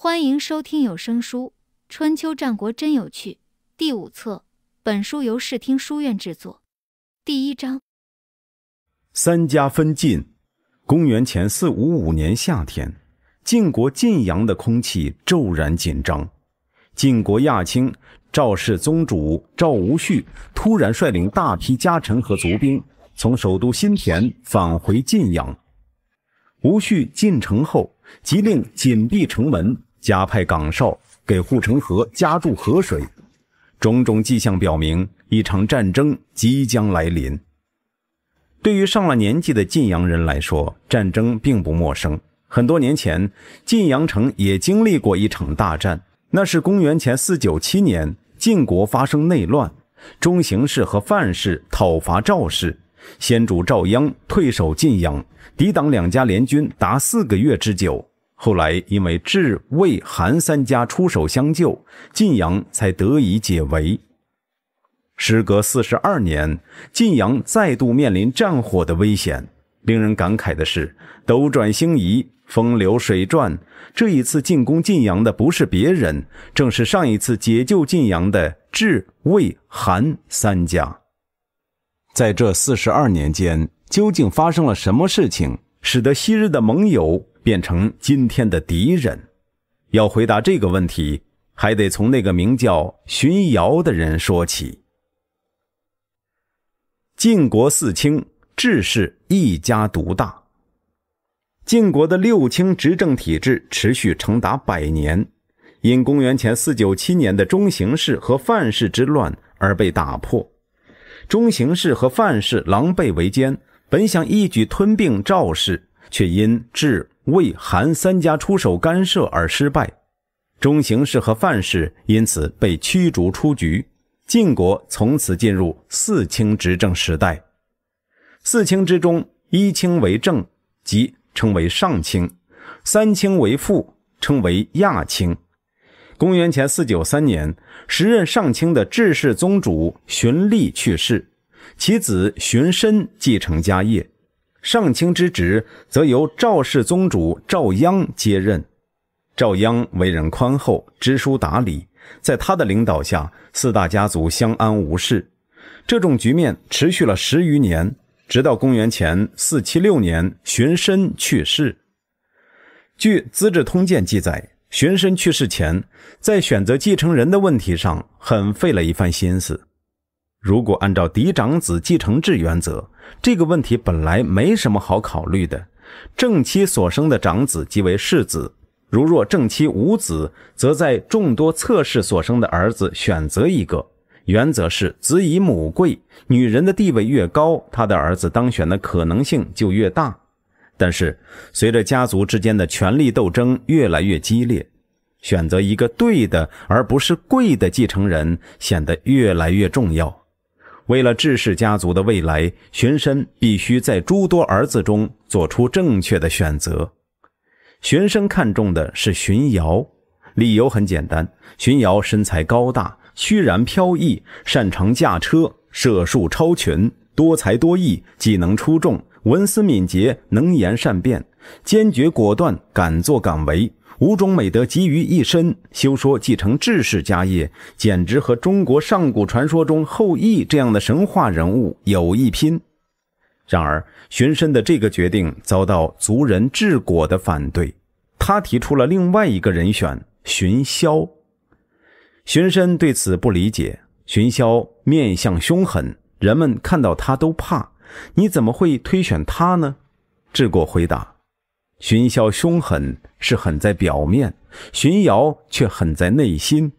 欢迎收听有声书《春秋战国真有趣》第五册。本书由视听书院制作。第一章：三家分晋。公元前四五五年夏天，晋国晋阳的空气骤然紧张。晋国亚卿赵氏宗主赵无恤突然率领大批家臣和族兵从首都新田返回晋阳。无恤进城后，即令紧闭城门。加派岗哨，给护城河加注河水，种种迹象表明，一场战争即将来临。对于上了年纪的晋阳人来说，战争并不陌生。很多年前，晋阳城也经历过一场大战，那是公元前四九七年，晋国发生内乱，中行氏和范氏讨伐赵氏，先主赵鞅退守晋阳，抵挡两家联军达四个月之久。后来，因为智魏韩三家出手相救，晋阳才得以解围。时隔四十二年，晋阳再度面临战火的危险。令人感慨的是，斗转星移，风流水转，这一次进攻晋阳的不是别人，正是上一次解救晋阳的智魏韩三家。在这四十二年间，究竟发生了什么事情，使得昔日的盟友？变成今天的敌人，要回答这个问题，还得从那个名叫荀瑶的人说起。晋国四卿智氏一家独大，晋国的六卿执政体制持续长达百年，因公元前四九七年的中行氏和范氏之乱而被打破。中行氏和范氏狼狈为奸，本想一举吞并赵氏，却因智。为韩三家出手干涉而失败，中行氏和范氏因此被驱逐出局。晋国从此进入四卿执政时代。四卿之中，一卿为正，即称为上卿；三卿为副，称为亚卿。公元前四九三年，时任上卿的智氏宗主荀立去世，其子荀申继承家业。上卿之职则由赵氏宗主赵鞅接任，赵鞅为人宽厚，知书达理，在他的领导下，四大家族相安无事，这种局面持续了十余年，直到公元前四七六年荀申去世。据《资治通鉴》记载，荀申去世前，在选择继承人的问题上，很费了一番心思。如果按照嫡长子继承制原则，这个问题本来没什么好考虑的。正妻所生的长子即为世子，如若正妻无子，则在众多侧室所生的儿子选择一个。原则是子以母贵，女人的地位越高，她的儿子当选的可能性就越大。但是，随着家族之间的权力斗争越来越激烈，选择一个对的而不是贵的继承人显得越来越重要。为了志士家族的未来，玄参必须在诸多儿子中做出正确的选择。玄参看中的是荀瑶，理由很简单：荀瑶身材高大，虚然飘逸，擅长驾车，射术超群，多才多艺，技能出众，文思敏捷，能言善辩，坚决果断，敢作敢为。五种美德集于一身，休说继承治世家业，简直和中国上古传说中后羿这样的神话人物有一拼。然而，荀申的这个决定遭到族人治果的反对。他提出了另外一个人选荀萧。荀申对此不理解。荀萧面相凶狠，人们看到他都怕，你怎么会推选他呢？治国回答：“荀萧凶狠。”是狠在表面，荀瑶却狠在内心。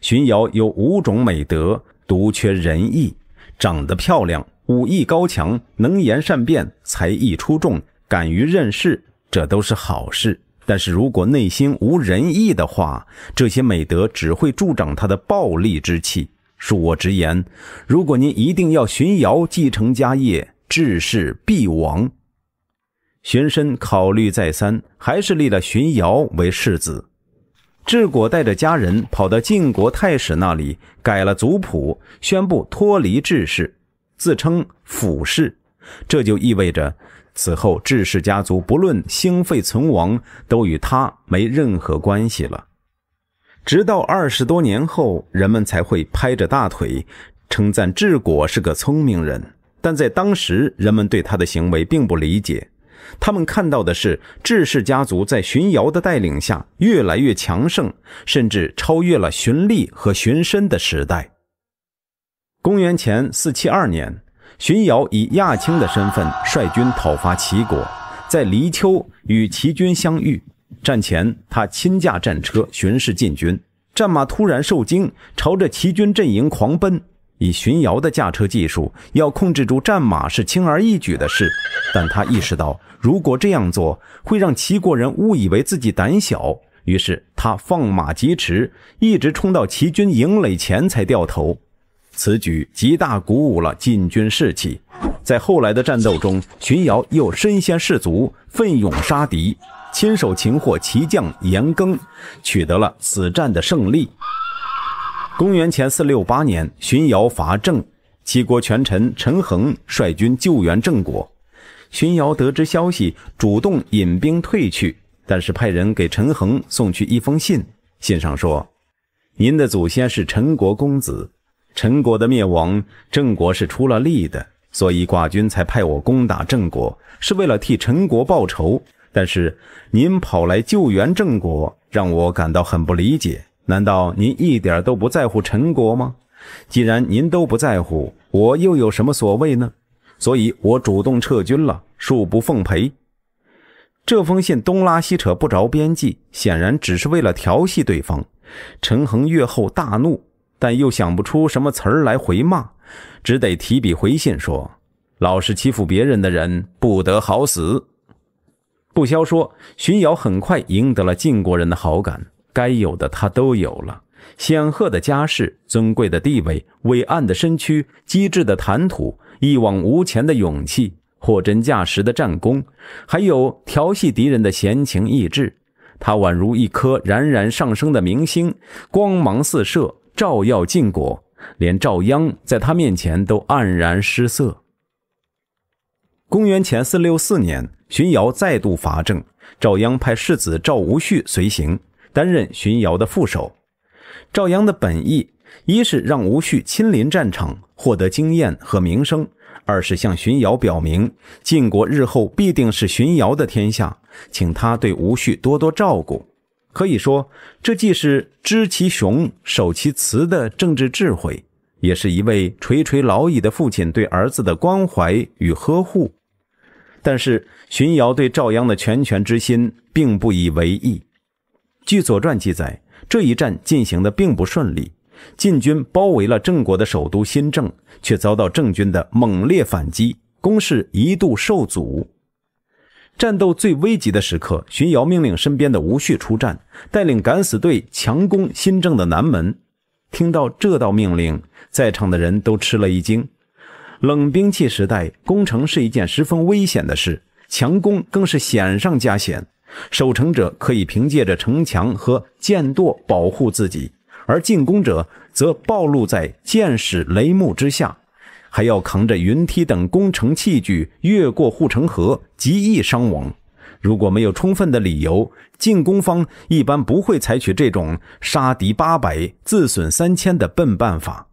荀瑶有五种美德，独缺仁义。长得漂亮，武艺高强，能言善辩，才艺出众，敢于任事，这都是好事。但是如果内心无仁义的话，这些美德只会助长他的暴戾之气。恕我直言，如果您一定要荀瑶继承家业，治世必亡。荀申考虑再三，还是立了荀瑶为世子。智果带着家人跑到晋国太史那里，改了族谱，宣布脱离智氏，自称辅氏。这就意味着，此后智氏家族不论兴废存亡，都与他没任何关系了。直到二十多年后，人们才会拍着大腿称赞智果是个聪明人，但在当时，人们对他的行为并不理解。他们看到的是，志氏家族在荀瑶的带领下越来越强盛，甚至超越了荀利和荀申的时代。公元前四七二年，荀瑶以亚卿的身份率军讨伐齐国，在黎丘与齐军相遇。战前，他亲驾战车巡视禁军，战马突然受惊，朝着齐军阵营狂奔。以荀瑶的驾车技术，要控制住战马是轻而易举的事。但他意识到，如果这样做，会让齐国人误以为自己胆小。于是他放马疾驰，一直冲到齐军营垒前才掉头。此举极大鼓舞了晋军士气。在后来的战斗中，荀瑶又身先士卒，奋勇杀敌，亲手擒获齐将严庚，取得了此战的胜利。公元前四六八年，荀瑶伐郑，齐国权臣陈衡率军救援郑国。荀瑶得知消息，主动引兵退去，但是派人给陈衡送去一封信，信上说：“您的祖先是陈国公子，陈国的灭亡，郑国是出了力的，所以寡君才派我攻打郑国，是为了替陈国报仇。但是您跑来救援郑国，让我感到很不理解。”难道您一点都不在乎陈国吗？既然您都不在乎，我又有什么所谓呢？所以，我主动撤军了，恕不奉陪。这封信东拉西扯，不着边际，显然只是为了调戏对方。陈恒阅后大怒，但又想不出什么词儿来回骂，只得提笔回信说：“老是欺负别人的人，不得好死。”不消说，荀瑶很快赢得了晋国人的好感。该有的他都有了：显赫的家世、尊贵的地位、伟岸的身躯、机智的谈吐、一往无前的勇气、货真价实的战功，还有调戏敌人的闲情逸致。他宛如一颗冉冉上升的明星，光芒四射，照耀晋国，连赵鞅在他面前都黯然失色。公元前四六四年，荀瑶再度伐郑，赵鞅派世子赵无恤随行。担任荀瑶的副手，赵鞅的本意，一是让吴旭亲临战场，获得经验和名声；二是向荀瑶表明，晋国日后必定是荀瑶的天下，请他对吴旭多多照顾。可以说，这既是知其雄，守其雌的政治智慧，也是一位垂垂老矣的父亲对儿子的关怀与呵护。但是，荀瑶对赵鞅的拳拳之心并不以为意。据《左传》记载，这一战进行的并不顺利，晋军包围了郑国的首都新郑，却遭到郑军的猛烈反击，攻势一度受阻。战斗最危急的时刻，荀瑶命令身边的吴旭出战，带领敢死队强攻新郑的南门。听到这道命令，在场的人都吃了一惊。冷兵器时代攻城是一件十分危险的事，强攻更是险上加险。守城者可以凭借着城墙和箭垛保护自己，而进攻者则暴露在箭矢、雷木之下，还要扛着云梯等攻城器具越过护城河，极易伤亡。如果没有充分的理由，进攻方一般不会采取这种杀敌八百自损三千的笨办法。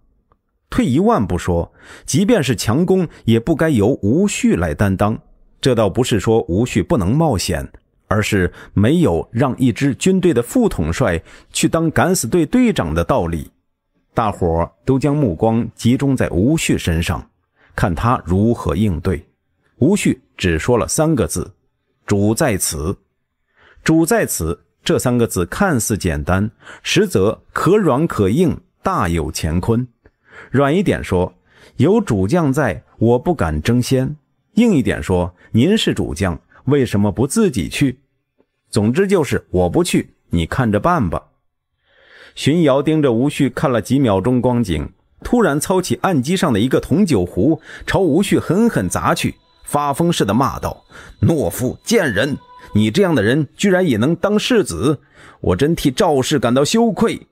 退一万步说，即便是强攻，也不该由吴旭来担当。这倒不是说吴旭不能冒险。而是没有让一支军队的副统帅去当敢死队队长的道理，大伙都将目光集中在吴旭身上，看他如何应对。吴旭只说了三个字：“主在此。”“主在此。”这三个字看似简单，实则可软可硬，大有乾坤。软一点说，有主将在，我不敢争先；硬一点说，您是主将。为什么不自己去？总之就是我不去，你看着办吧。荀瑶盯着吴旭看了几秒钟光景，突然操起案几上的一个铜酒壶，朝吴旭狠狠砸去，发疯似的骂道：“懦夫贱人！你这样的人居然也能当世子，我真替赵氏感到羞愧！”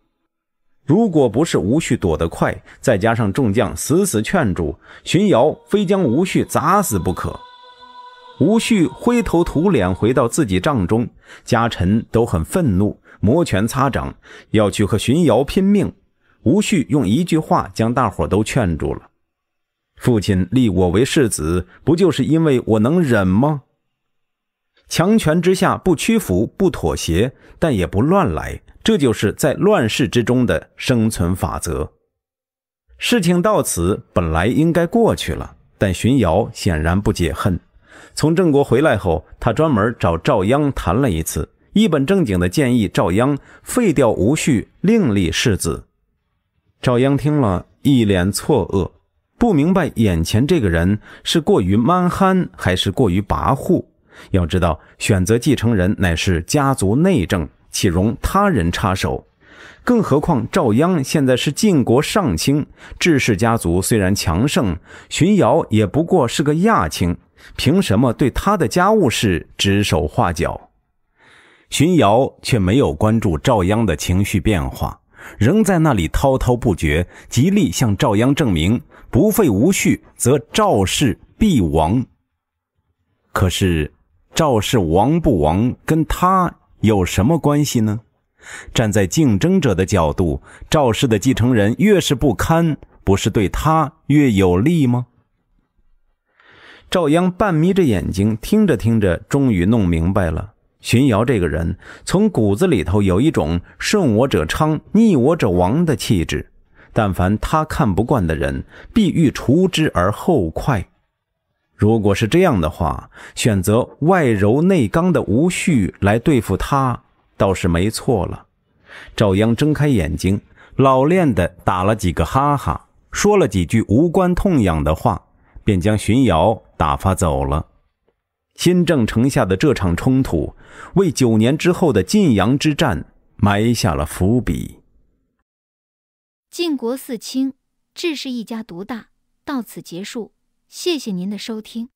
如果不是吴旭躲得快，再加上众将死死劝住，荀瑶非将吴旭砸死不可。吴旭灰头土脸回到自己帐中，家臣都很愤怒，摩拳擦掌要去和荀瑶拼命。吴旭用一句话将大伙都劝住了：“父亲立我为世子，不就是因为我能忍吗？强权之下不屈服、不妥协，但也不乱来，这就是在乱世之中的生存法则。事情到此本来应该过去了，但荀瑶显然不解恨。”从郑国回来后，他专门找赵鞅谈了一次，一本正经的建议赵鞅废掉吴序，另立世子。赵鞅听了一脸错愕，不明白眼前这个人是过于蛮憨还是过于跋扈。要知道，选择继承人乃是家族内政，岂容他人插手？更何况赵鞅现在是晋国上卿，志氏家族虽然强盛，荀瑶也不过是个亚卿。凭什么对他的家务事指手画脚？荀瑶却没有关注赵鞅的情绪变化，仍在那里滔滔不绝，极力向赵鞅证明：不废无序，则赵氏必亡。可是，赵氏亡不亡，跟他有什么关系呢？站在竞争者的角度，赵氏的继承人越是不堪，不是对他越有利吗？赵鞅半眯着眼睛听着听着，终于弄明白了。荀瑶这个人，从骨子里头有一种“顺我者昌，逆我者亡”的气质。但凡他看不惯的人，必欲除之而后快。如果是这样的话，选择外柔内刚的吴旭来对付他，倒是没错了。赵鞅睁开眼睛，老练的打了几个哈哈，说了几句无关痛痒的话。便将荀瑶打发走了。新郑城下的这场冲突，为九年之后的晋阳之战埋下了伏笔。晋国四卿，志是一家独大，到此结束。谢谢您的收听。